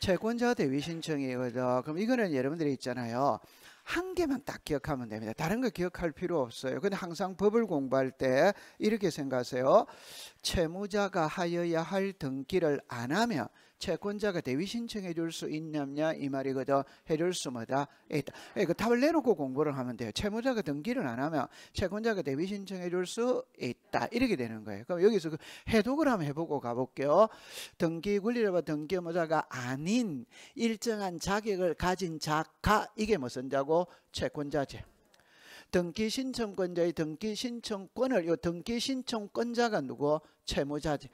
채권자 대위 신청이거든. 그럼 이거는 여러분들이 있잖아요. 한 개만 딱 기억하면 됩니다. 다른 거 기억할 필요 없어요. 근데 항상 법을 공부할 때 이렇게 생각하세요. 채무자가 하여야 할 등기를 안 하면 채권자가 대위 신청해 줄 수 있냐냐 이 말이거든. 해줄 수마다 있다. 예, 그답을 내놓고 공부를 하면 돼요. 채무자가 등기를 안 하면 채권자가 대위 신청해 줄 수 있다. 이렇게 되는 거예요. 그럼 여기서 그 해독을 한번 해보고 가볼게요. 등기 권리를봐 등기 의무자가 아닌 일정한 자격을 가진 자가 이게 무슨 자고 채권자제. 등기 신청권자의 등기 신청권을 요 등기 신청권자가 누구? 채무자지.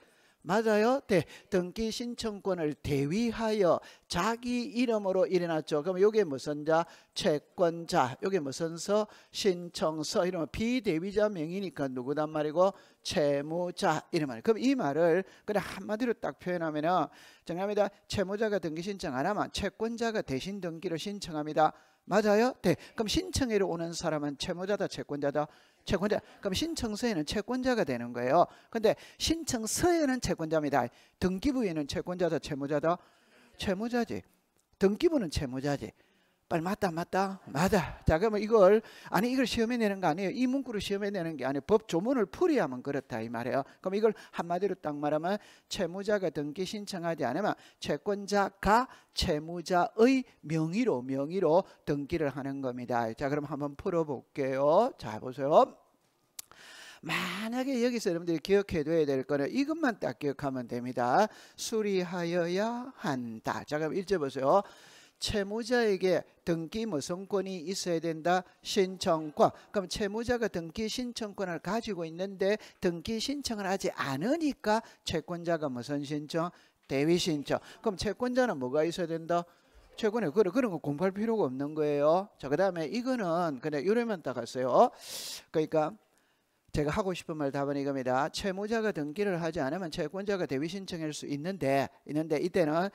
맞아요? 대, 등기 신청권을 대위하여 자기 이름으로 일어났죠. 그럼 요게 무슨 자? 채권자. 요게 무슨 서? 신청서. 이러면 비대위자 명의니까 누구단 말이고? 채무자. 이런 말. 이에요 그럼 이 말을 그냥 한마디로 딱 표현하면은 정합니다. 채무자가 등기 신청 안 하면 채권자가 대신 등기를 신청합니다. 맞아요? 네. 그럼 신청회로 오는 사람은 채무자다, 채권자다? 채권자. 그럼 신청서에는 채권자가 되는 거예요. 근데 신청서에는 채권자입니다. 등기부에는 채권자다, 채무자다? 채무자지. 등기부는 채무자지. 빨리 맞다 맞다 맞아 자 그러면 이걸 아니 이걸 시험에 내는 거 아니에요 이 문구를 시험에 내는 게 아니에요 법 조문을 풀이하면 그렇다 이 말이에요 그럼 이걸 한마디로 딱 말하면 채무자가 등기 신청하지 않으면 채권자가 채무자의 명의로 명의로 등기를 하는 겁니다 자 그럼 한번 풀어볼게요 자 보세요 만약에 여기서 여러분들이 기억해둬야 될 거는 이것만 딱 기억하면 됩니다 수리하여야 한다 자 그럼 일제 보세요 채무자에게 등기 무송권이 있어야 된다. 신청권. 그럼 채무자가 등기 신청권을 가지고 있는데 등기 신청을 하지 않으니까 채권자가 무슨 신청? 대위 신청. 그럼 채권자는 뭐가 있어야 된다? 최근에 그런 그런 거 공부할 필요가 없는 거예요. 자 그다음에 이거는 그냥 이러면 딱 갔어요. 그러니까 제가 하고 싶은 말 답은 이겁니다. 채무자가 등기를 하지 않으면 채권자가 대위 신청할 수 있는데 있는데 이때는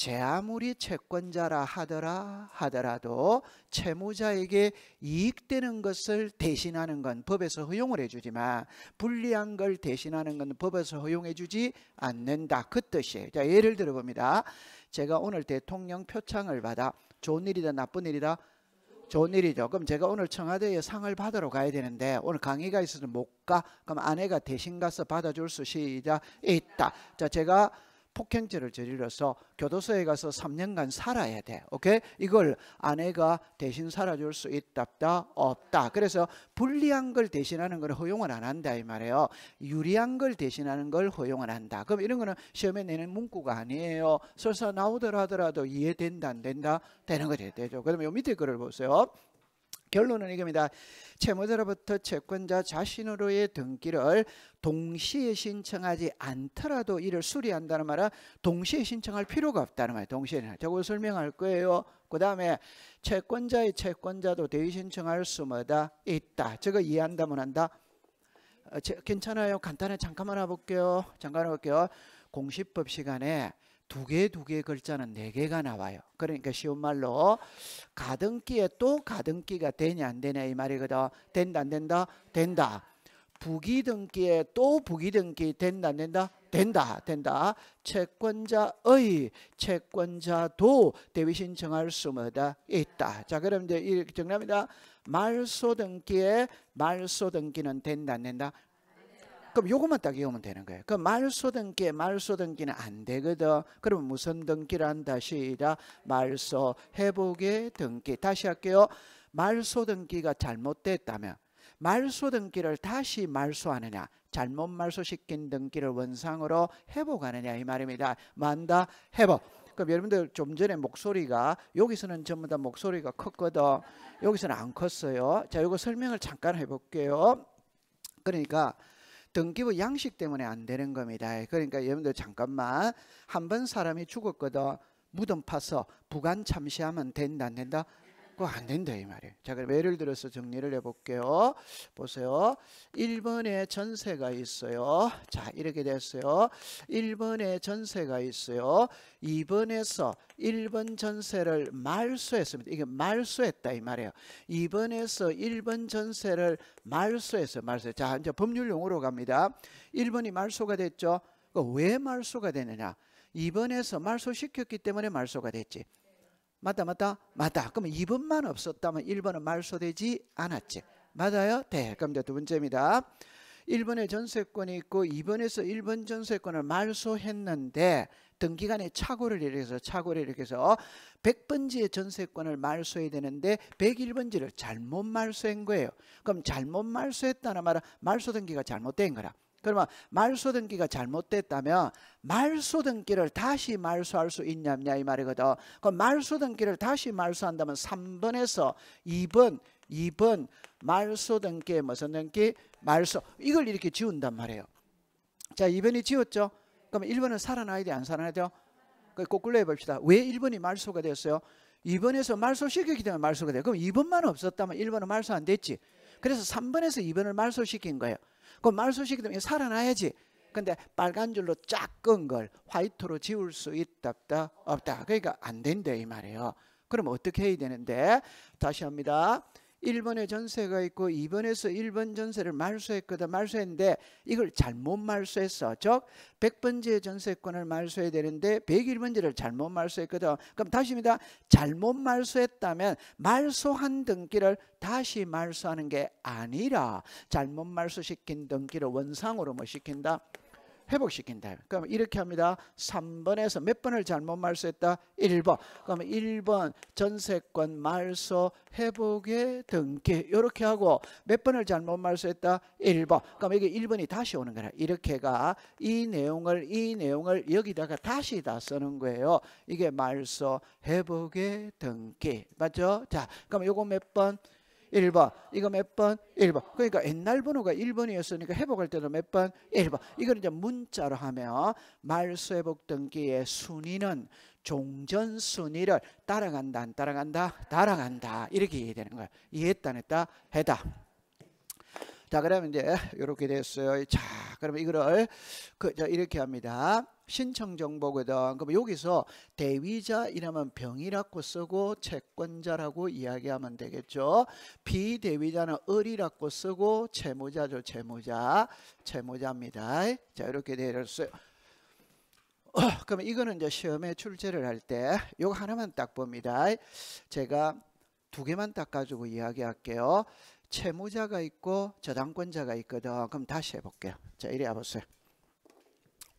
제 아무리 채권자라 하더라 하더라도 채무자에게 이익되는 것을 대신하는 건 법에서 허용을 해주지만 불리한 걸 대신하는 건 법에서 허용해주지 않는다 그 뜻이에요. 자 예를 들어 봅니다. 제가 오늘 대통령 표창을 받아 좋은 일이다 나쁜 일이다 좋은 일이죠. 그럼 제가 오늘 청와대에 상을 받으러 가야 되는데 오늘 강의가 있어서 못 가. 그럼 아내가 대신 가서 받아줄 수 시작 있다. 자 제가 폭행죄를 저질러서 교도소에 가서 3년간 살아야 돼. 오케이? 이걸 아내가 대신 살아줄 수 있답다 없다. 그래서 불리한 걸 대신하는 걸 허용을 안 한다 이 말이에요. 유리한 걸 대신하는 걸 허용을 한다. 그럼 이런 거는 시험에 내는 문구가 아니에요. 설사 나오더라도 이해된다 안 된다 되는 거 되죠. 그러면 요 밑에 글을 보세요. 결론은 이겁니다. 채무자로부터 채권자 자신으로의 등기를 동시에 신청하지 않더라도 이를 수리한다는 말은 동시에 신청할 필요가 없다는 말이에요. 동시에. 저거 설명할 거예요. 그 다음에 채권자의 채권자도 대위 신청할 수마다 있다. 저거 이해한다면 한다. 어, 제, 괜찮아요. 간단히 잠깐만 해볼게요. 잠깐 해볼게요. 공시법 시간에 두개두 개의 글자는 네 개가 나와요. 그러니까 쉬운 말로 가등기에 또 가등기가 되냐 안 되냐 이 말이거든. 된다 안 된다? 된다. 부기등기에 또 부기등기 된다 안 된다? 된다 된다. 채권자의 채권자도 대위 신청할 수마다 있다. 자 그럼 이제 정답입니다. 말소등기에 말소등기는 된다 안 된다? 그럼 요것만 딱 외우면 되는 거예요. 그 말소등기, 말소등기는 안 되거든. 그러면 무슨 등기란다? 시작. 말소, 회복의 등기. 다시 할게요. 말소등기가 잘못됐다면 말소등기를 다시 말소하느냐 잘못 말소시킨 등기를 원상으로 회복하느냐 이 말입니다. 만다 회복. 그럼 여러분들 좀 전에 목소리가 여기서는 전부 다 목소리가 컸거든. 여기서는 안 컸어요. 자, 이거 설명을 잠깐 해볼게요. 그러니까 등기부 양식 때문에 안 되는 겁니다. 그러니까 여러분들 잠깐만 한 번 사람이 죽었거든 무덤 파서 부관 참시하면 된다 안 된다? 그안 어, 된다 이 말이에요. 자 그럼 예를 들어서 정리를 해볼게요. 보세요. 1번에 전세가 있어요. 자 이렇게 됐어요. 1번에 전세가 있어요. 2번에서 1번 전세를 말소했습니다. 이게 말소했다 이 말이에요. 2번에서 1번 전세를 말소했어요. 말소. 자 이제 법률 용어로 갑니다. 1번이 말소가 됐죠. 그 왜 말소가 되느냐? 2번에서 말소시켰기 때문에 말소가 됐지. 맞다 맞다 맞다 그러면 2번만 없었다면 1번은 말소되지 않았지 맞아요? 네 그럼 이제 두 번째입니다 1번에 전세권이 있고 2번에서 1번 전세권을 말소했는데 등기간에 착오를 일으켜서 착오를 일으켜서 100번지의 전세권을 말소해야 되는데 101번지를 잘못 말소한 거예요. 그럼 잘못 말소했다는 말은 말소 등기가 잘못된 거라. 그러면 말소등기가 잘못됐다면 말소등기를 다시 말소할 수 있냐 이 말이거든. 그럼 말소등기를 다시 말소한다면 3번에서 2번, 2번 말소등기 무슨 등기? 말소. 이걸 이렇게 지운단 말이에요. 자, 2번이 지웠죠? 그럼 1번은 살아나야 돼, 안 살아나야 돼요? 그 거꾸로 해봅시다. 왜 1번이 말소가 됐어요? 2번에서 말소시키기 때문에 말소가 돼요. 그럼 2번만 없었다면 1번은 말소 안 됐지. 그래서 3번에서 2번을 말소시킨 거예요. 그말 소식이 되면 살아나야지. 근데 빨간 줄로 쫙끈걸 화이트로 지울 수 있다 없다 없다. 그러니까 안 된대 이 말이에요. 그럼 어떻게 해야 되는데? 다시 합니다. 1번에 전세가 있고 2번에서 1번 전세를 말소했거든 말소했는데 이걸 잘못 말소했어 즉 100번째 전세권을 말소해야 되는데 101번째를 잘못 말소했거든 그럼 다시입니다 잘못 말소했다면 말소한 등기를 다시 말소하는 게 아니라 잘못 말소시킨 등기를 원상으로 뭐 시킨다 회복시킨다. 그러 이렇게 합니다. 3번에서 몇 번을 잘못 말소했다? 1번. 그러 1번 전세권 말소 회복의 등기 이렇게 하고 몇 번을 잘못 말소했다? 1번. 그럼 이게 1번이 다시 오는 거라. 이렇게가 이 내용을 이 내용을 여기다가 다시 다 쓰는 거예요. 이게 말소 회복의 등기. 맞죠? 자, 그럼 요거 몇 번? 1번. 이거 몇 번? 1번. 그러니까 옛날 번호가 1번이었으니까 회복할 때도 몇 번? 1번. 이거는 이제 문자로 하며 말수 회복 등기의 순위는 종전 순위를 따라간다 안 따라간다? 따라간다. 이렇게 이해되는 거야. 이해했다 안 했다? 해다. 자, 그러면 이제 이렇게 됐어요. 자, 그러면 이거를 그, 자, 이렇게 합니다. 신청 정보거든. 그럼 여기서 대위자 이라면 병이라고 쓰고 채권자라고 이야기하면 되겠죠. 비대위자는 을이라고 쓰고 채무자죠. 채무자. 채무자입니다. 자 이렇게 내렸어요. 어, 그럼 이거는 이제 시험에 출제를 할 때 요거 하나만 딱 봅니다. 제가 두 개만 딱 가지고 이야기할게요. 채무자가 있고 저당권자가 있거든. 그럼 다시 해볼게요. 자, 이리 와보세요.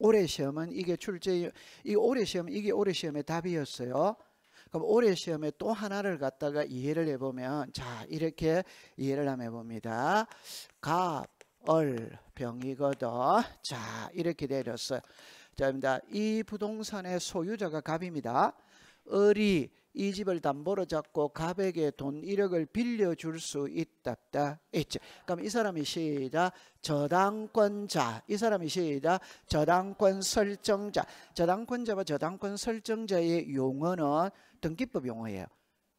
올해 시험은 이게 출제 이 올해 시험 이게 올해 시험의 답이었어요. 그럼 올해 시험에 또 하나를 갖다가 이해를 해보면 자 이렇게 이해를 한번 해봅니다. 갑, 얼, 병이거든. 자 이렇게 내렸어요. 자입니다. 이 부동산의 소유자가 갑입니다. 을이 이 집을 담보로 잡고 갑에게 돈 1억을 빌려줄 수 있답다 했죠. 그럼 이 사람이 시작 저당권자 이 사람이 시작 저당권 설정자 저당권자와 저당권 설정자의 용어는 등기법 용어예요.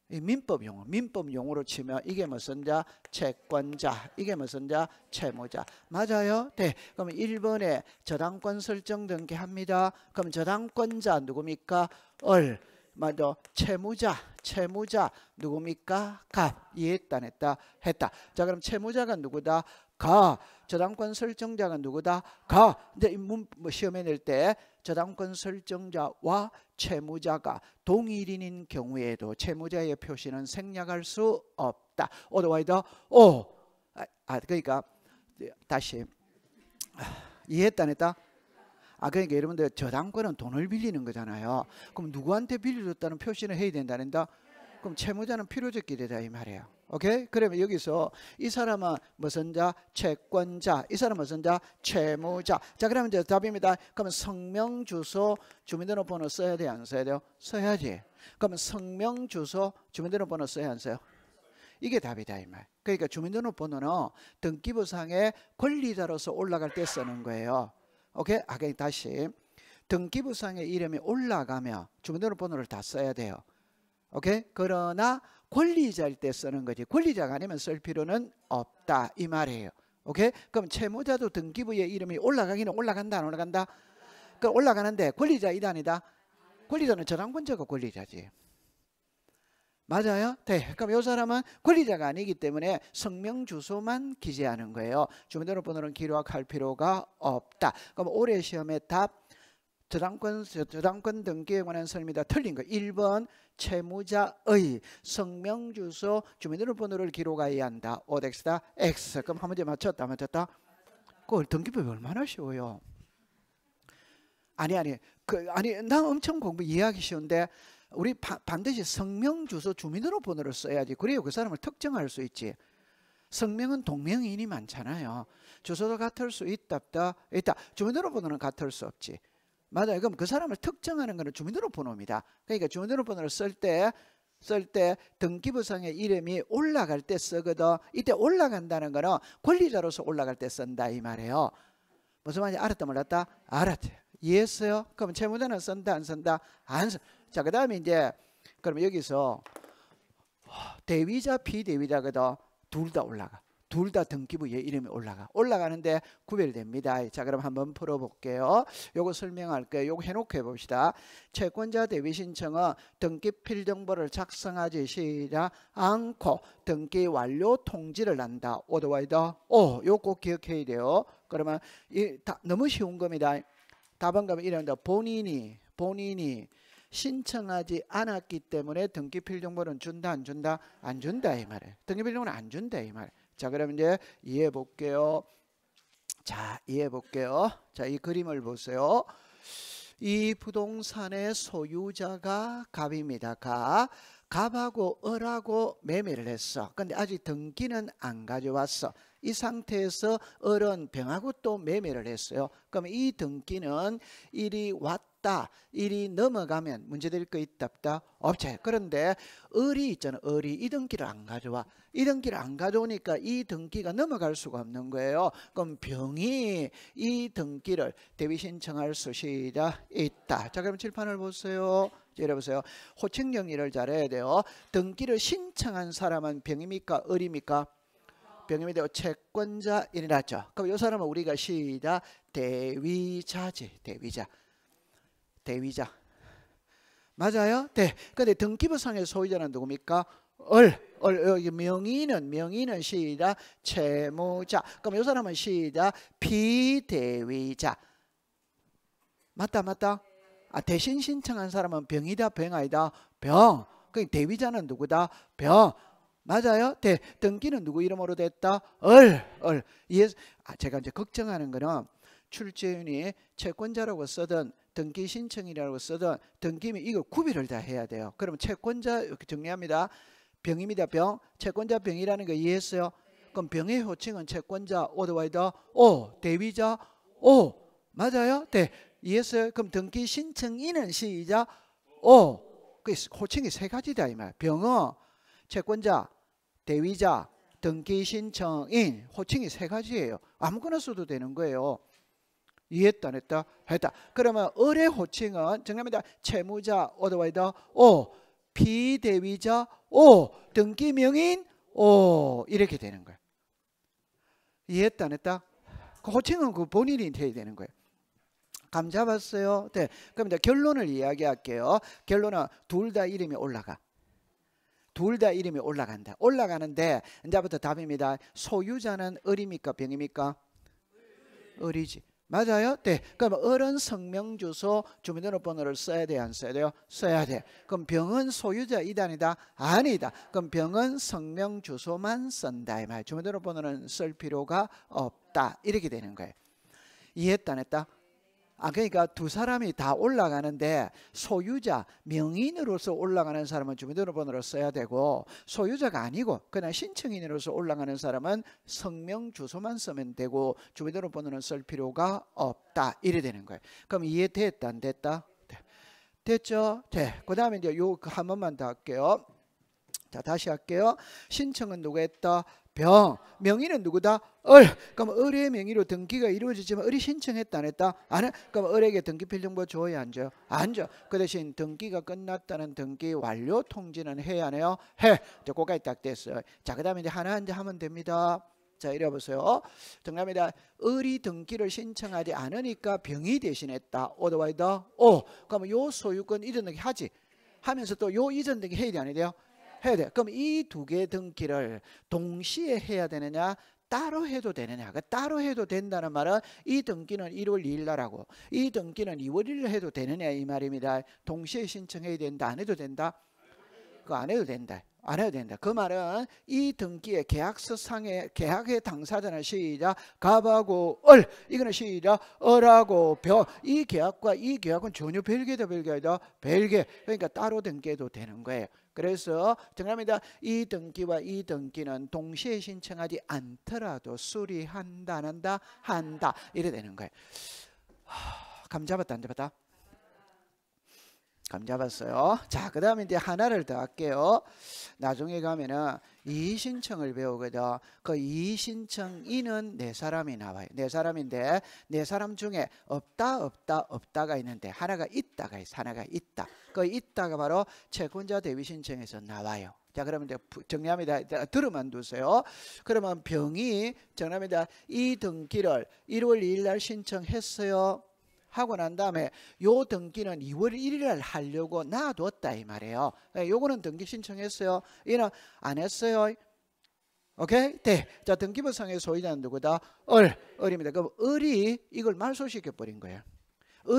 민법 용어, 민법 용어로 치면 이게 무슨자? 채권자, 이게 무슨자? 채무자. 맞아요? 네. 그럼 1번에 저당권 설정 등기합니다. 그럼 저당권자 누굽니까? 얼. 말도 채무자, 채무자 누굽니까? 갑 이했다 했다 했다. 자 그럼 채무자가 누구다? 가. 저당권 설정자가 누구다? 가. 근데 문, 뭐 시험에 낼 때 저당권 설정자와 채무자가 동일인인 경우에도 채무자의 표시는 생략할 수 없다. 어더와이더 오. 아, 아, 그러니까 다시 아, 이해했다 했다. 아 그러니까 여러분들 저당권은 돈을 빌리는 거잖아요. 그럼 누구한테 빌려줬다는 표시는 해야 된다는다. 그럼 채무자는 필요적게 되다 이 말이에요. 오케이? 그러면 여기서 이 사람은 무슨 자? 채권자. 이 사람은 무슨 자? 채무자. 자, 그러면 이제 답입니다. 그러면 성명, 주소, 주민등록번호 써야 돼요? 안 써야 돼요? 써야지. 그러면 성명, 주소, 주민등록번호 써야 안 써요? 이게 답이다 이 말. 그러니까 주민등록번호는 등기부상의 권리자로서 올라갈 때 쓰는 거예요. 오케이? 하긴 다시 등기부상의 이름이 올라가며 주민등록 번호를 다 써야 돼요. 오케이? 그러나 권리자일 때 쓰는 거지 권리자가 아니면 쓸 필요는 없다 이 말이에요. 오케이? 그럼 채무자도 등기부의 이름이 올라가기는 올라간다 안 올라간다? 그 올라가는데 권리자 이단이다. 권리자는 저당권자가 권리자지. 맞아요? 네. 그럼 이 사람은 권리자가 아니기 때문에 성명 주소만 기재하는 거예요. 주민등록번호는 기록할 필요가 없다. 그럼 올해 시험의 답 저당권, 저당권 등기에 관한 설명이다. 틀린 거. 1번 채무자의 성명 주소 주민등록번호를 기록해야 한다. 오덱스다 X. 그럼 한 문제 맞췄다. 맞췄다. 그 등기법이 얼마나 쉬워요. 아니 아니 그 아니 나 엄청 공부 이해하기 쉬운데 우리 바, 반드시 성명 주소 주민등록번호를 써야지 그래요그 사람을 특정할 수 있지. 성명은 동명이인이 많잖아요. 주소도 같을 수 있답다. 다 있다. 주민등록번호는 같을 수 없지. 맞아요. 그럼 그 사람을 특정하는 것은 주민등록번호입니다. 그러니까 주민등록번호를 쓸 때 쓸 때 등기부상의 이름이 올라갈 때 쓰거든. 이때 올라간다는 거는 권리자로서 올라갈 때 쓴다 이 말이에요. 무슨 말인지 알았다 몰랐다? 알았대. 이해했어요? 그럼 채무자는 쓴다 안 쓴다? 안 쓴다. 자, 그 다음에 이제, 그럼 여기서 대위자, 비대위자거든. 둘다 올라가. 둘 다 등기부 얘 이름이 올라가. 올라가는데 구별됩니다. 자, 그럼 한번 풀어볼게요. 요거 설명할거예요 요거 해놓고 해봅시다. 채권자 대위 신청은 등기 필정보를 작성하지 시라 않고 등기 완료 통지를 한다. 오더와이더. 오, 요거 기억해야 돼요. 그러면 이, 다, 너무 쉬운 겁니다. 답은 그러면 이런다. 본인이, 본인이 신청하지 않았기 때문에 등기 필 정보는 준다 안 준다 안 준다 이말에 등기 필증본은 안 준다 이말에자 그럼 이제 이해 볼게요. 자이해 볼게요. 자 이 그림을 보세요. 이 부동산의 소유자가 갑입니다. 가. 갑하고 을하고 매매를 했어. 근데 아직 등기는 안 가져왔어. 이 상태에서 을은 병하고 또 매매를 했어요. 그럼 이 등기는 일이 왔다. 없다. 일이 넘어가면 문제될 거 있다 없다. 없지. 그런데 을이 있잖아. 을이 이 등기를 안 가져와. 이 등기를 안 가져오니까 이 등기가 넘어갈 수가 없는 거예요. 그럼 병이 이 등기를 대비 신청할 수시가 있다. 자 그럼 칠판을 보세요. 예를 보세요. 호칭 정리를 잘해야 돼요. 등기를 신청한 사람은 병입니까? 을입니까? 병임이 되고 채권자인이라죠. 그럼 이 사람은 우리가 시작 대위자지 대위자. 대위자. 맞아요? 대. 네. 근데 등기부상의 소유자는 누굽니까? 얼, 얼 여기 명의는 명의는 시다 채무자. 그럼 이 사람은 시다 비대위자. 맞다 맞다. 아 대신 신청한 사람은 병이다 병아이다 병. 그 대위자는 누구다? 병. 맞아요? 대 네. 등기는 누구 이름으로 됐다? 얼, 얼. 예. 아, 제가 이제 걱정하는 거는 출제인이 채권자라고 쓰든 등기 신청이라고 써든 등기면 이걸 구별을 다 해야 돼요. 그러면 채권자 이렇게 정리합니다. 병입니다. 병. 채권자 병이라는 거 이해했어요? 그럼 병의 호칭은 채권자 오더와이더 오 대위자 오 맞아요? 네. 이해했어요? 그럼 등기 신청인은 시자 오. 그 호칭이 세 가지다 이 말. 병어 채권자 대위자 등기 신청인 호칭이 세 가지예요. 아무거나 써도 되는 거예요. 이해했다 안 했다 했다. 그러면 을의 호칭은 정답입니다. 채무자 오더와이더오 비대위자 오 등기명인 오 이렇게 되는 거예요. 이해했다 안 했다? 그 호칭은 그 본인이 돼야 되는 거예요. 감 잡았어요? 네. 그럼 이제 결론을 이야기할게요. 결론은 둘 다 이름이 올라가. 둘 다 이름이 올라간다. 올라가는데 이제부터 답입니다. 소유자는 을입니까? 병입니까? 을이지. 맞아요? 네. 그럼 어른 성명 주소 주민등록번호를 써야 돼요? 안 써야 돼요? 써야 돼. 그럼 병은 소유자 이단이다? 아니다. 그럼 병은 성명 주소만 쓴다 이 말. 주민등록번호는 쓸 필요가 없다. 이렇게 되는 거예요. 이해했다 안 했다? 아 그러니까 두 사람이 다 올라가는데 소유자 명인으로서 올라가는 사람은 주민등록번호를 써야 되고 소유자가 아니고 그냥 신청인으로서 올라가는 사람은 성명 주소만 쓰면 되고 주민등록번호는 쓸 필요가 없다 이래 되는 거예요. 그럼 이해됐다 안 됐다? 네. 됐죠? 네. 그 다음에 이제 요한 번만 더 할게요. 자 다시 할게요. 신청은 누가 했다? 병. 명의는 누구다? 을. 그럼 을의 명의로 등기가 이루어지지만 을이 신청했다 안 했다? 안 해. 그럼 을에게 등기 필정보 줘야 안 줘? 안 줘. 그 대신 등기가 끝났다는 등기 완료 통지는 해야 안 해요? 해. 이제 고가지딱 됐어요. 자, 그 다음에 이제 하나 이제 하면 됩니다. 자, 이래 보세요. 정답입니다. 을이 등기를 신청하지 않으니까 병이 대신했다. 오더와이더 오. 그럼 요 소유권 이전 등기 하지. 하면서 또 요 이전 등기 해야 되안해요 해야 돼. 그럼 이 두 개 등기를 동시에 해야 되느냐? 따로 해도 되느냐? 그 따로 해도 된다는 말은 이 등기는 1월 2일 날하고 이 등기는 2월 1일 해도 되느냐 이 말입니다. 동시에 신청해야 된다. 안 해도 된다. 그거 안 해도 된다. 안 해도 된다. 그 말은 이 등기의 계약서 상에 계약의 당사자는 시작 갑하고 얼 이거는 시작 얼하고 벼이 계약과 이 계약은 전혀 별개다 별개다 별개 그러니까 따로 등기해도 되는 거예요. 그래서 정답입니다. 이 등기와 이 등기는 동시에 신청하지 않더라도 수리한다 한다 한다 이래 되는 거예요. 감 잡았다 안 잡았다? 감 잡았어요. 자, 그 다음에 이제 하나를 더 할게요. 나중에 가면은 이의신청을 배우거든. 그 이의신청인은 네 사람이 나와요. 네 사람인데, 네 사람 중에 없다, 없다, 없다가 있는데, 하나가 있다가 있어. 하나가 있다. 그 있다가 바로 채권자 대비신청에서 나와요. 자, 그러면 이제 정리합니다. 들으면 두세요. 그러면 병이 정리합니다. 이 등기를 1월 2일 날 신청했어요. 하고 난 다음에 요 등기는 2월 1일 날 하려고 놔뒀다 이 말이에요. 예, 요거는 등기 신청했어요. 이는 안 했어요. 오케이? 네. 자, 등기부상의 소유자는 누구다? 얼, 을입니다. 그럼 을이 이걸 말소시켜버린 거예요.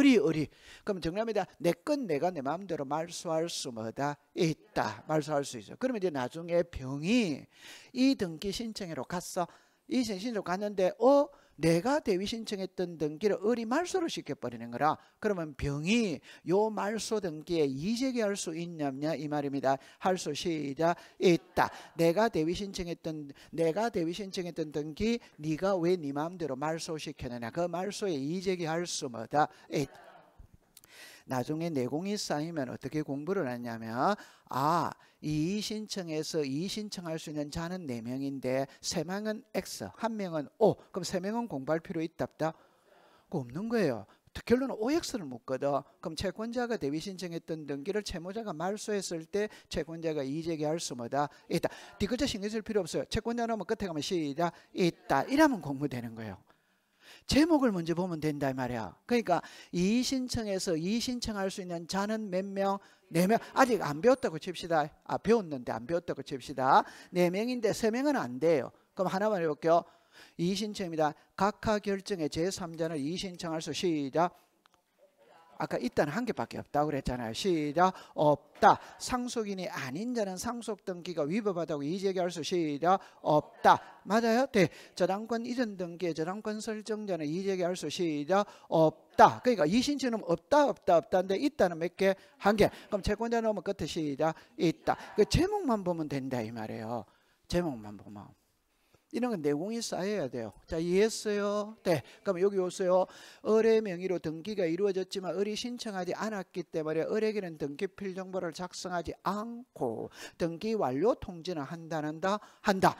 을이 을이. 그럼 정남이다. 내 건 내가 내 마음대로 말소할 수 뭐다? 있다. 말소할 수 있어. 그러면 이제 나중에 병이 이 등기 신청으로 갔어. 이 신청으로 갔는데 어? 내가 대위 신청했던 등기를 을이 말소로 시켜버리는 거라. 그러면 병이 요 말소 등기에 이재기할 수 있냐 냐이 말입니다. 할수 시작 있다. 내가 대위 신청했던 내가 대위 신청했던 등기 네가 왜 네 마음대로 말소 시켜느냐 그 말소에 이재기할 수 뭐다 있다. 나중에 내공이 쌓이면 어떻게 공부를 하냐면 아, 이 신청에서 이 신청할 수 있는 자는 4명인데 3명은 X, 1명은 O. 그럼 3명은 공부할 필요 있다 없다? 없는 거예요. 결론은 OX를 묻거든. 그럼 채권자가 대위 신청했던 등기를 채무자가 말소했을 때 채권자가 이의제할 수마다 있다. 뒤끝에 신경 쓸 필요 없어요. 채권자는 뭐 끝에 가면 시작 있다. 이러면 공부되는 거예요. 제목을 먼저 보면 된다 이 말이야. 그러니까 이 신청에서 이 신청할 수 있는 자는 몇 명? 네 명. 아직 안 배웠다고 칩시다. 아 배웠는데 안 배웠다고 칩시다. 네 명인데 세 명은 안 돼요. 그럼 하나만 해볼게요. 이 신청입니다. 각하 결정의 제3자는 이 신청할 수 시작. 아까 있다는 한 개밖에 없다고 그랬잖아요. 시작 없다. 상속인이 아닌 자는 상속 등기가 위법하다고 이의제기할수 시작 없다. 맞아요? 네. 저당권 이전 등기에 저당권 설정 전에 이의제기할수 시작 없다. 그러니까 이신지는 없다 없다 없다인데 있다는 몇 개? 한 개. 그럼 채권자 넣으면 끝에 시작 있다. 그 제목만 보면 된다 이 말이에요. 제목만 보면. 이런 건 내공이 쌓여야 돼요. 자, 이해했어요? 네. 그럼 여기 오세요. 의뢰 명의로 등기가 이루어졌지만 의뢰 신청하지 않았기 때문에 의뢰기는 등기 필정보를 작성하지 않고 등기 완료 통지는 한다는다 한다.